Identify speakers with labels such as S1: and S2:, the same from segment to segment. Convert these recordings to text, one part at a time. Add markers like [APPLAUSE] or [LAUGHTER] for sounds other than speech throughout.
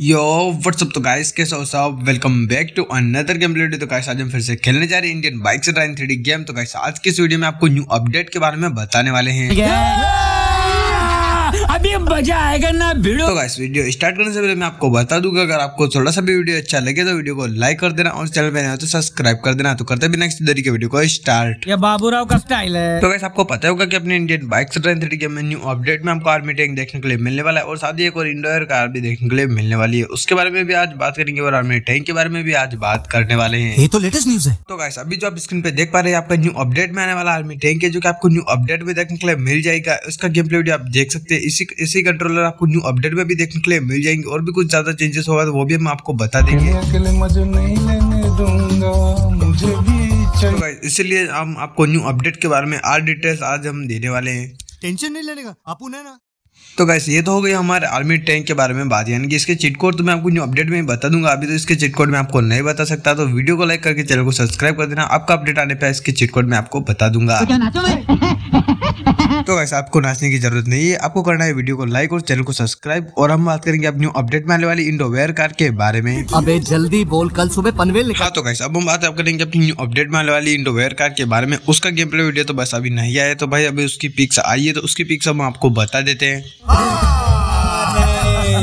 S1: यो WhatsApp तो guys कैसे हो साहब welcome back to another game तो गाइस आज हम फिर से खेलने जा रहे हैं इंडियन बाइक से ड्राइंग थ्री गेम तो गाइस आज के इस वीडियो में आपको न्यू अपडेट के बारे में बताने वाले हैं yeah! मजा आएगा ना वीडियो तो वीडियो स्टार्ट करने से पहले मैं आपको बता दूंगा अगर आपको थोड़ा सा भी वीडियो अच्छा लगे तो वीडियो को लाइक कर देना और चैनल पे नया तो सब्सक्राइब कर देना तो करते भी नेक्स्ट तरीके वीडियो को स्टार्ट
S2: ये बाबूराव का स्टाइल है तो वैसे
S1: आपको पता होगा की अपने इंडियन बाइक थ्री के न्यू अपडेट में आपको आर्मी टैंक देखने के लिए मिलने वाला है और साथ ही एक और इंडोर कार भी देखने के लिए मिलने वाली है उसके बारे में भी आज बात करेंगे और आर्मी टैंक के बारे में भी आज बात करने वाले हैं ये तो लेटेस्ट न्यूज है तो वैसे अभी जो आप स्क्रीन पे देख पा रहे हैं आपका न्यू अपडेट में आने वाला आर्मी टैंक है जो की आपको न्यू अपडेट में देखने के लिए मिल जाएगा उसका गेम प्ले वीडियो आप देख सकते हैं इसी इसी कंट्रोलर आपको न्यू अपडेट में भी देखने के लिए मिल जाएंगे और भी कुछ ज़्यादा चेंजेस होगा तो वो भी हम आपको बता देंगे तो इसलिए हम आपको न्यू अपडेट के बारे में आर डिटेल्स आज हम देने वाले हैं टेंशन नहीं लेने का आप उन्हें ना तो गैस ये तो हो गई हमारे आर्मी टैंक के बारे में बात यानी कि इसके चिट कोड तो मैं आपको न्यू अपडेट में बता दूंगा अभी तो इसके चिट कोड में आपको नहीं बता सकता तो वीडियो को लाइक करके चैनल को सब्सक्राइब कर देना आपका अपडेट आने पर इसके चिट कोड में आपको बता दूंगा तो [LAUGHS] तो वैसे आपको नाचने की जरूरत नहीं है आपको करना है वीडियो को लाइक और चैनल को सब्सक्राइब और हम बात करेंगे अब न्यू अपडेट में आने वाली इंडो वेयर कार के बारे में अबे जल्दी बोल कल सुबह पनवेल हाँ तो कैसे अब हम बात करेंगे अपनी न्यू अपडेट में आने वाली इंडो वेयर कार के बारे में उसका गेम प्ले वीडियो तो बस अभी नहीं आया तो भाई अभी उसकी पिक्स आई है तो उसकी पिक्स हम आपको बता देते हैं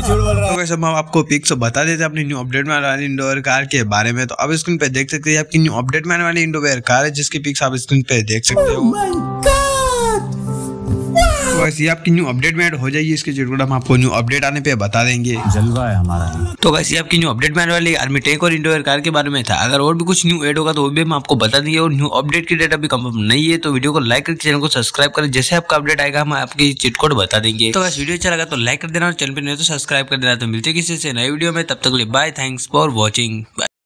S1: तो वैसे हम आपको पिक्स बता देते हैं अपनी न्यू अपडेट में आने वाली इंडोवेयर कार के बारे में तो आप स्क्रीन पे देख सकते हैं आपकी न्यू अपडेट में आने वाली वेयर कार है जिसकी पिक्स आप स्क्रीन पे देख सकते हो oh गाइस ये आपकी न्यू अपडेट में ऐड हो जाएगी इसके जरूर हम आपको न्यू अपडेट आने पे बता देंगे जलवा
S2: है हमारा तो गाइस ये आपकी न्यू अपडेट में वाली आर्मी टेक और इंडोर कार के बारे में था अगर और भी कुछ न्यू एड होगा तो वो भी हम आपको बता देंगे और न्यू अपडेट की डेट अभी कंफर्म नहीं है तो वीडियो को लाइक करके चैनल को सब्सक्राइब करें जैसे आपका अपडेट आएगा हम आपकी चिटकोट बता देंगे तो गाइस वीडियो अच्छा लगा तो लाइक कर देना और चैनल पर नहीं तो सब्सक्राइब कर देना तो मिलते किसी से नए वीडियो में तब तक बाय थैंक्स फॉर वॉचिंग